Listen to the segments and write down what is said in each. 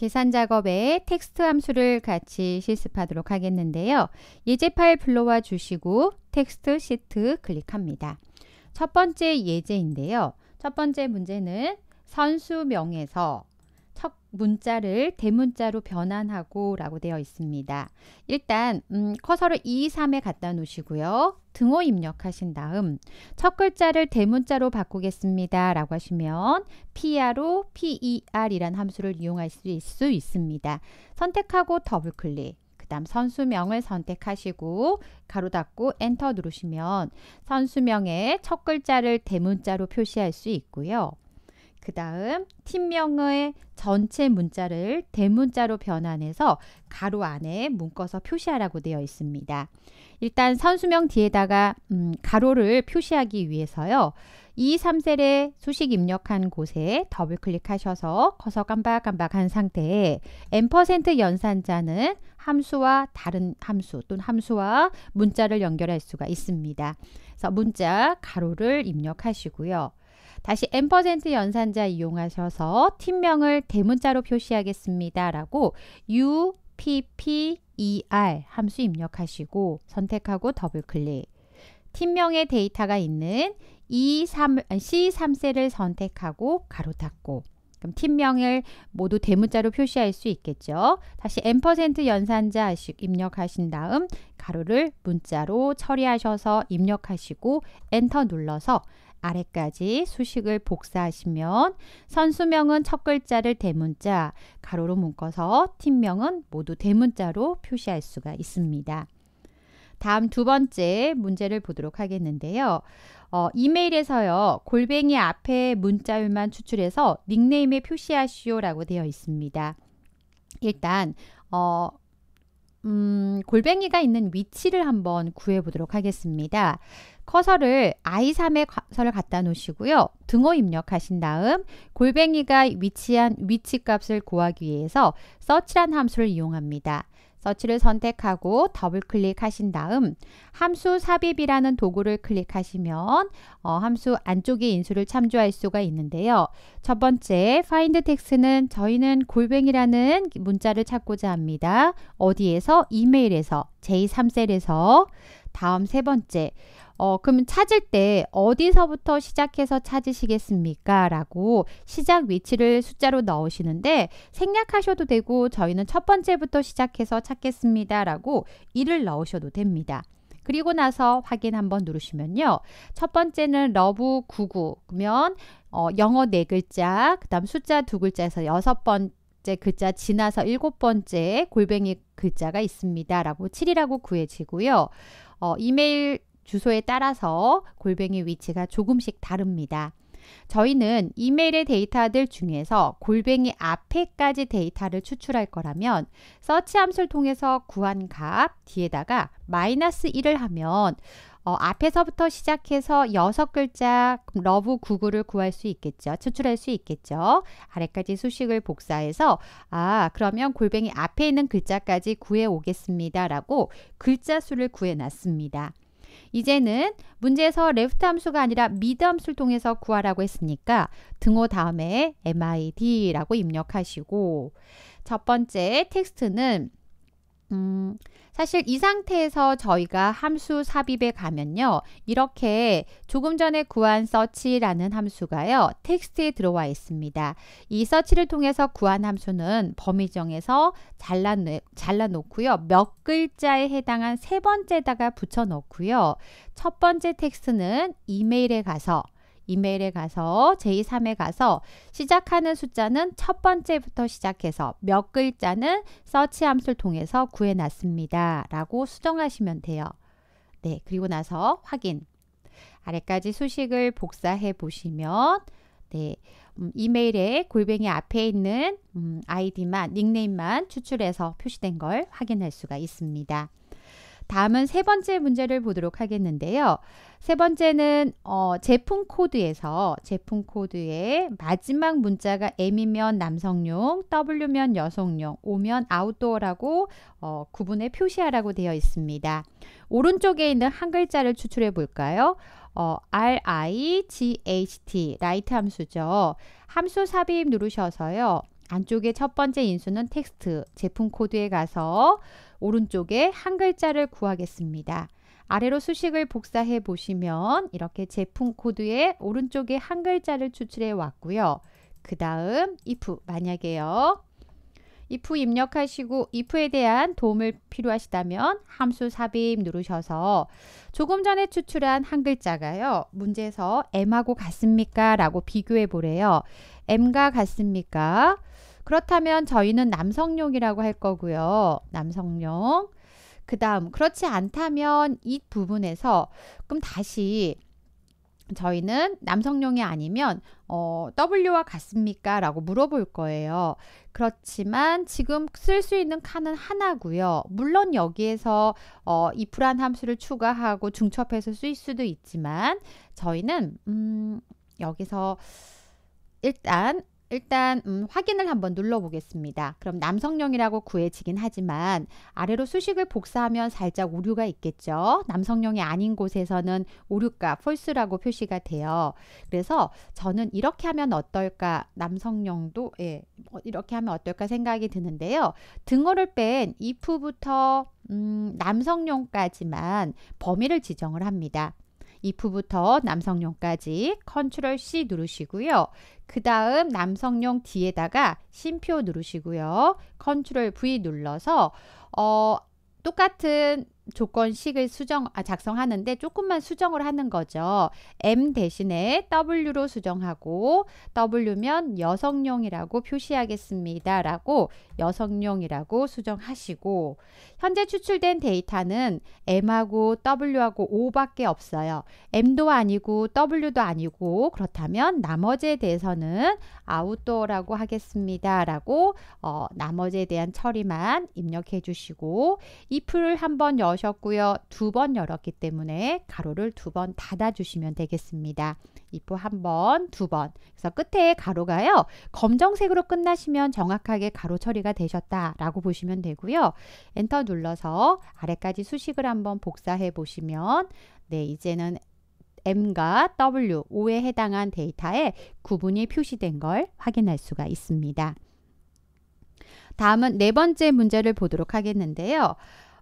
계산 작업에 텍스트 함수를 같이 실습하도록 하겠는데요. 예제 파일 불러와 주시고 텍스트 시트 클릭합니다. 첫 번째 예제인데요. 첫 번째 문제는 선수명에서 문자를 대문자로 변환하고 라고 되어 있습니다. 일단 음, 커서를 2, 3에 갖다 놓으시고요. 등호 입력하신 다음 첫 글자를 대문자로 바꾸겠습니다. 라고 하시면 PR로 PER이란 함수를 이용할 수, 있, 수 있습니다. 선택하고 더블클릭 다음 선수명을 선택하시고 가로 닫고 엔터 누르시면 선수명의 첫 글자를 대문자로 표시할 수 있고요. 그 다음 팀명의 전체 문자를 대문자로 변환해서 가로 안에 묶어서 표시하라고 되어 있습니다. 일단 선수명 뒤에다가 음, 가로를 표시하기 위해서요. 이 3셀에 수식 입력한 곳에 더블 클릭하셔서 커서 깜박깜박한 상태에 n% 연산자는 함수와 다른 함수 또는 함수와 문자를 연결할 수가 있습니다. 그래서 문자 가로를 입력하시고요. 다시 n% 연산자 이용하셔서 팀명을 대문자로 표시하겠습니다. 라고 U, P, P, E, R 함수 입력하시고 선택하고 더블 클릭. 팀명의 데이터가 있는 e 아, C3셀을 선택하고 가로 닫고 그럼 팀명을 모두 대문자로 표시할 수 있겠죠. 다시 n% 연산자 입력하신 다음 가로를 문자로 처리하셔서 입력하시고 엔터 눌러서 아래까지 수식을 복사하시면 선수명은 첫 글자를 대문자, 가로로 묶어서 팀명은 모두 대문자로 표시할 수가 있습니다. 다음 두 번째 문제를 보도록 하겠는데요. 어, 이메일에서요. 골뱅이 앞에 문자율만 추출해서 닉네임에 표시하시오라고 되어 있습니다. 일단 어, 음, 골뱅이가 있는 위치를 한번 구해 보도록 하겠습니다. 커서를 i3에 커서를 갖다 놓으시고요. 등호 입력하신 다음 골뱅이가 위치한 위치 값을 구하기 위해서 search란 함수를 이용합니다. 서치를 선택하고 더블 클릭하신 다음 함수 삽입이라는 도구를 클릭하시면 어, 함수 안쪽에 인수를 참조할 수가 있는데요. 첫 번째 find 텍스트는 저희는 골뱅이라는 문자를 찾고자 합니다. 어디에서? 이메일에서 J3셀에서 다음 세 번째. 어, 그럼 찾을 때 어디서부터 시작해서 찾으시겠습니까? 라고 시작 위치를 숫자로 넣으시는데 생략하셔도 되고 저희는 첫 번째부터 시작해서 찾겠습니다. 라고 1을 넣으셔도 됩니다. 그리고 나서 확인 한번 누르시면요. 첫 번째는 러브 99 그러면 어, 영어 네 글자, 그 다음 숫자 두 글자에서 여섯 번 번째 글자 지나서 일곱 번째 골뱅이 글자가 있습니다. 라고 7이라고 구해지고요. 어, 이메일 주소에 따라서 골뱅이 위치가 조금씩 다릅니다. 저희는 이메일의 데이터들 중에서 골뱅이 앞에까지 데이터를 추출할 거라면 서치 함수를 통해서 구한 값 뒤에다가 마이너스 1을 하면 어, 앞에서부터 시작해서 여섯 글자 러브 구글을 구할 수 있겠죠. 추출할 수 있겠죠. 아래까지 수식을 복사해서 아 그러면 골뱅이 앞에 있는 글자까지 구해 오겠습니다. 라고 글자 수를 구해 놨습니다. 이제는 문제에서 레프트 함수가 아니라 미드 함수를 통해서 구하라고 했으니까 등호 다음에 mid라고 입력하시고 첫 번째 텍스트는 음, 사실 이 상태에서 저희가 함수 삽입에 가면요. 이렇게 조금 전에 구한 서치라는 함수가요. 텍스트에 들어와 있습니다. 이 서치를 통해서 구한 함수는 범위 정에서 잘라내, 잘라놓고요. 몇 글자에 해당한 세 번째다가 붙여놓고요. 첫 번째 텍스트는 이메일에 가서 이메일에 가서 제삼에 가서 시작하는 숫자는 첫 번째부터 시작해서 몇 글자는 서치 함수를 통해서 구해놨습니다. 라고 수정하시면 돼요. 네, 그리고 나서 확인. 아래까지 수식을 복사해 보시면 네, 음, 이메일에 골뱅이 앞에 있는 음, 아이디만 닉네임만 추출해서 표시된 걸 확인할 수가 있습니다. 다음은 세 번째 문제를 보도록 하겠는데요. 세 번째는 어, 제품 코드에서 제품 코드의 마지막 문자가 M이면 남성용, W면 여성용, O면 아웃도어라고 어, 구분해 표시하라고 되어 있습니다. 오른쪽에 있는 한 글자를 추출해 볼까요? 어, RIGHT, 라이트 함수죠. 함수 삽입 누르셔서요. 안쪽에 첫 번째 인수는 텍스트, 제품 코드에 가서 오른쪽에 한 글자를 구하겠습니다. 아래로 수식을 복사해 보시면 이렇게 제품 코드의 오른쪽에 한 글자를 추출해 왔고요. 그 다음 if 만약에요. if 입력하시고 if에 대한 도움을 필요하시다면 함수 삽입 누르셔서 조금 전에 추출한 한 글자가요. 문제에서 m하고 같습니까? 라고 비교해 보래요. m과 같습니까? 그렇다면 저희는 남성용이라고 할 거고요. 남성용. 그 다음, 그렇지 않다면 이 부분에서 그럼 다시 저희는 남성용이 아니면 어, W와 같습니까? 라고 물어볼 거예요. 그렇지만 지금 쓸 수 있는 칸은 하나고요. 물론 여기에서 어, 이 불안 함수를 추가하고 중첩해서 쓸 수도 있지만 저희는 음, 여기서 일단 일단 음, 확인을 한번 눌러보겠습니다. 그럼 남성용이라고 구해지긴 하지만 아래로 수식을 복사하면 살짝 오류가 있겠죠. 남성용이 아닌 곳에서는 오류가 false라고 표시가 돼요. 그래서 저는 이렇게 하면 어떨까 남성용도 예, 뭐 이렇게 하면 어떨까 생각이 드는데요. 등어를 뺀 if부터 음, 남성용까지만 범위를 지정을 합니다. 이프부터 남성용까지 컨트롤 C 누르시고요. 그 다음 남성용 뒤에다가 심표 누르시고요. 컨트롤 V 눌러서 어, 똑같은 조건식을 수정 아, 작성하는데 조금만 수정을 하는 거죠. m 대신에 w로 수정하고 w면 여성용이라고 표시하겠습니다라고 여성용이라고 수정하시고 현재 추출된 데이터는 m하고 w하고 o 밖에 없어요. m도 아니고 w도 아니고 그렇다면 나머지에 대해서는 아웃도어라고 하겠습니다라고 어, 나머지에 대한 처리만 입력해 주시고 if를 한번 여 여셨고요. 두 번 열었기 때문에 가로를 두 번 닫아주시면 되겠습니다. 입부 한 번, 두 번. 그래서 끝에 가로가요. 검정색으로 끝나시면 정확하게 가로 처리가 되셨다라고 보시면 되고요. 엔터 눌러서 아래까지 수식을 한번 복사해 보시면 네, 이제는 M과 W, O에 해당한 데이터에 구분이 표시된 걸 확인할 수가 있습니다. 다음은 네 번째 문제를 보도록 하겠는데요.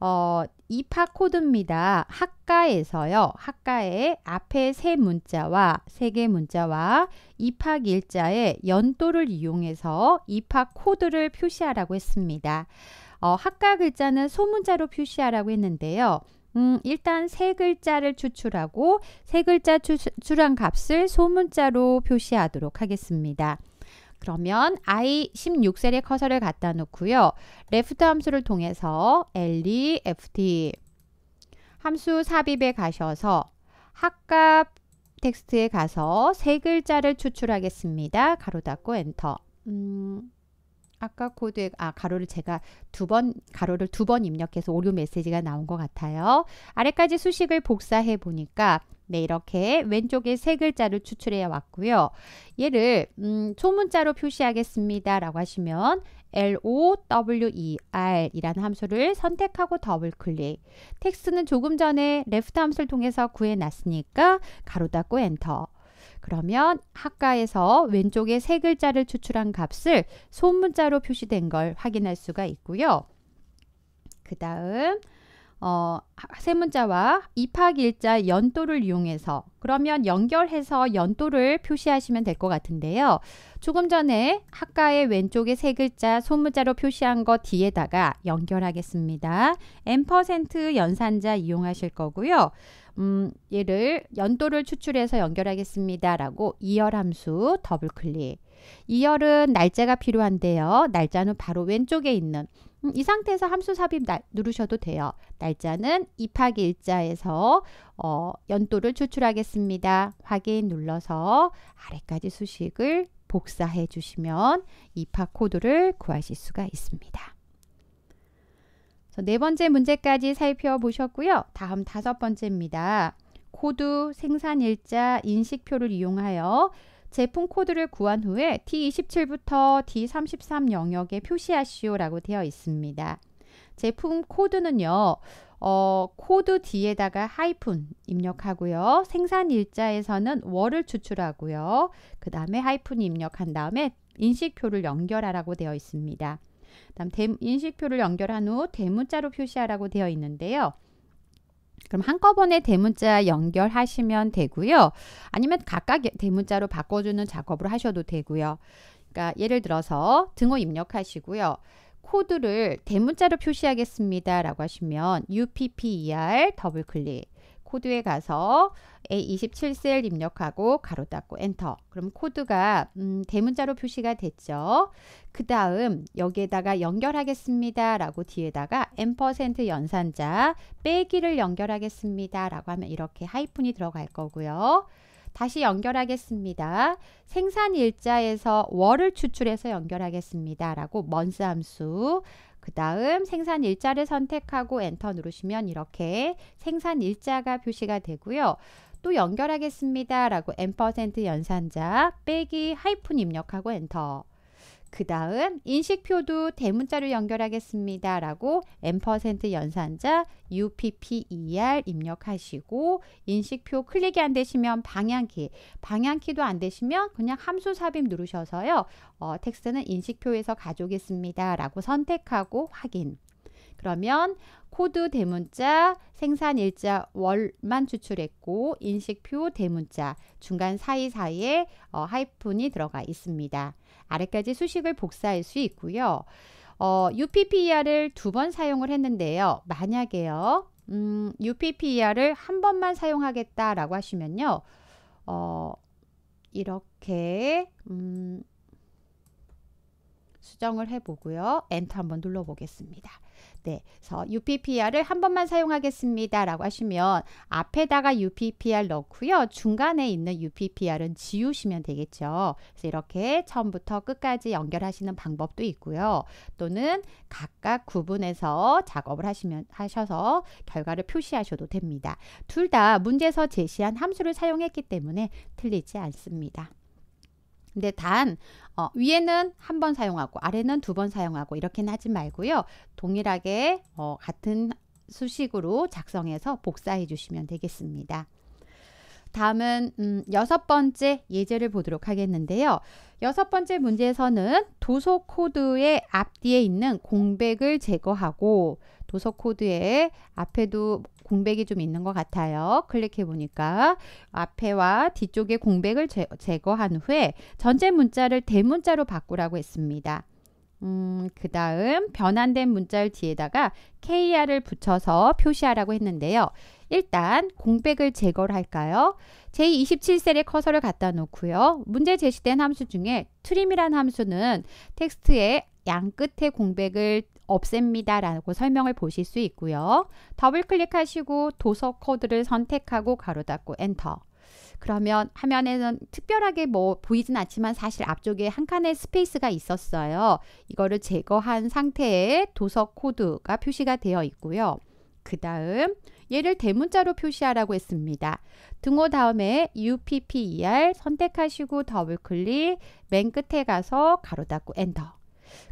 어, 입학 코드입니다. 학과에서요. 학과의 앞에 세 문자와 세 개 문자와 입학 일자의 연도를 이용해서 입학 코드를 표시하라고 했습니다. 어, 학과 글자는 소문자로 표시하라고 했는데요. 음, 일단 세 글자를 추출하고 세 글자 추, 출한 값을 소문자로 표시하도록 하겠습니다. 그러면 i 16셀에 커서를 갖다 놓고요. left 함수를 통해서 le, ft 함수 삽입에 가셔서 학값 텍스트에 가서 세 글자를 추출하겠습니다. 가로 닫고 엔터. 음, 아까 코드에 아 가로를 제가 두 번 가로를 두 번 입력해서 오류 메시지가 나온 것 같아요. 아래까지 수식을 복사해 보니까 네, 이렇게 왼쪽에 세 글자를 추출해 왔고요. 얘를 음, 소문자로 표시하겠습니다. 라고 하시면 LOWER 이란 함수를 선택하고 더블 클릭. 텍스트는 조금 전에 레프트 함수를 통해서 구해놨으니까 가로 닫고 엔터. 그러면 학과에서 왼쪽에 세 글자를 추출한 값을 소문자로 표시된 걸 확인할 수가 있고요. 그 다음 어, 세문자와 입학일자 연도를 이용해서 그러면 연결해서 연도를 표시하시면 될 것 같은데요. 조금 전에 학과의 왼쪽에 세 글자 소문자로 표시한 거 뒤에다가 연결하겠습니다. n 연산자 이용하실 거고요. 음, 얘를 연도를 추출해서 연결하겠습니다라고 이열 함수 더블 클릭. 이열은 날짜가 필요한데요. 날짜는 바로 왼쪽에 있는 음, 이 상태에서 함수 삽입 나, 누르셔도 돼요. 날짜는 입학 일자에서 어, 연도를 추출하겠습니다. 확인 눌러서 아래까지 수식을 복사해 주시면 입학 코드를 구하실 수가 있습니다. 네 번째 문제까지 살펴보셨고요. 다음 다섯 번째입니다. 코드 생산 일자 인식표를 이용하여 제품 코드를 구한 후에 T27부터 t 3 3 영역에 표시하시오라고 되어 있습니다. 제품 코드는요. 어, 코드 뒤에다가 하이픈 입력하고요. 생산 일자에서는 월을 추출하고요. 그 다음에 하이픈 입력한 다음에 인식표를 연결하라고 되어 있습니다. 그 다음 대, 인식표를 연결한 후 대문자로 표시하라고 되어 있는데요. 그럼 한꺼번에 대문자 연결하시면 되고요. 아니면 각각 대문자로 바꿔주는 작업을 하셔도 되고요. 그러니까 예를 들어서 등호 입력하시고요. 코드를 대문자로 표시하겠습니다. 라고 하시면 UPPER 더블클릭 코드에 가서 A27셀 입력하고 가로 닫고 엔터. 그럼 코드가 음, 대문자로 표시가 됐죠. 그 다음 여기에다가 연결하겠습니다. 라고 뒤에다가 M% 연산자 빼기를 연결하겠습니다. 라고 하면 이렇게 하이픈이 들어갈 거고요. 다시 연결하겠습니다. 생산 일자에서 월을 추출해서 연결하겠습니다. 라고 먼스 함수 그 다음 생산 일자를 선택하고 엔터 누르시면 이렇게 생산 일자가 표시가 되고요. 또 연결하겠습니다. 라고 n% 연산자 빼기 하이픈 입력하고 엔터 그 다음 인식표도 대문자로 연결하겠습니다. 라고 엠 연산자 UPPER 입력하시고 인식표 클릭이 안 되시면 방향키, 방향키도 안 되시면 그냥 함수 삽입 누르셔서요. 어, 텍스트는 인식표에서 가져오겠습니다. 라고 선택하고 확인. 그러면 코드 대문자, 생산 일자 월만 추출했고 인식표 대문자 중간 사이사이에 어, 하이픈이 들어가 있습니다. 아래까지 수식을 복사할 수 있고요. 어, UPPER을 두 번 사용을 했는데요. 만약에요. 음, UPPER을 한 번만 사용하겠다라고 하시면요. 어, 이렇게 음, 수정을 해보고요. 엔터 한번 눌러보겠습니다. 네, 그래서 UPPR을 한 번만 사용하겠습니다. 라고 하시면 앞에다가 UPPR 넣고요. 중간에 있는 UPPR은 지우시면 되겠죠. 그래서 이렇게 처음부터 끝까지 연결하시는 방법도 있고요. 또는 각각 구분해서 작업을 하시면, 하셔서 결과를 표시하셔도 됩니다. 둘 다 문제에서 제시한 함수를 사용했기 때문에 틀리지 않습니다. 근데 단 어, 위에는 한 번 사용하고 아래는 두 번 사용하고 이렇게는 하지 말고요. 동일하게 어, 같은 수식으로 작성해서 복사해 주시면 되겠습니다. 다음은 음, 여섯 번째 예제를 보도록 하겠는데요. 여섯 번째 문제에서는 도서 코드의 앞뒤에 있는 공백을 제거하고 도서 코드의 앞에도 공백이 좀 있는 것 같아요. 클릭해 보니까 앞에와 뒤쪽에 공백을 제, 거한 후에 전체 문자를 대문자로 바꾸라고 했습니다. 음, 그 다음 변환된 문자를 뒤에다가 KR을 붙여서 표시하라고 했는데요. 일단 공백을 제거를 할까요? 제27셀에 커서를 갖다 놓고요. 문제 제시된 함수 중에 트림이라는 함수는 텍스트의 양 끝에 공백을 없앱니다. 라고 설명을 보실 수 있고요. 더블 클릭하시고 도서 코드를 선택하고 가로 닫고 엔터. 그러면 화면에는 특별하게 뭐 보이진 않지만 사실 앞쪽에 한 칸의 스페이스가 있었어요. 이거를 제거한 상태에 도서 코드가 표시가 되어 있고요. 그 다음 얘를 대문자로 표시하라고 했습니다. 등호 다음에 UPPER 선택하시고 더블클릭 맨 끝에 가서 가로 닫고 엔터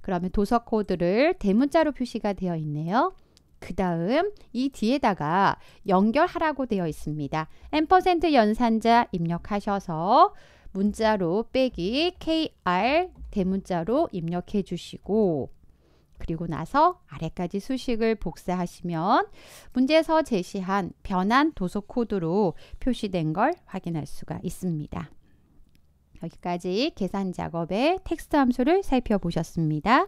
그러면 도서 코드를 대문자로 표시가 되어 있네요. 그 다음 이 뒤에다가 연결하라고 되어 있습니다. 앰 연산자 입력하셔서 문자로 빼기 KR 대문자로 입력해 주시고 그리고 나서 아래까지 수식을 복사하시면 문제에서 제시한 변환 도서 코드로 표시된 걸 확인할 수가 있습니다. 여기까지 계산 작업의 텍스트 함수를 살펴보셨습니다.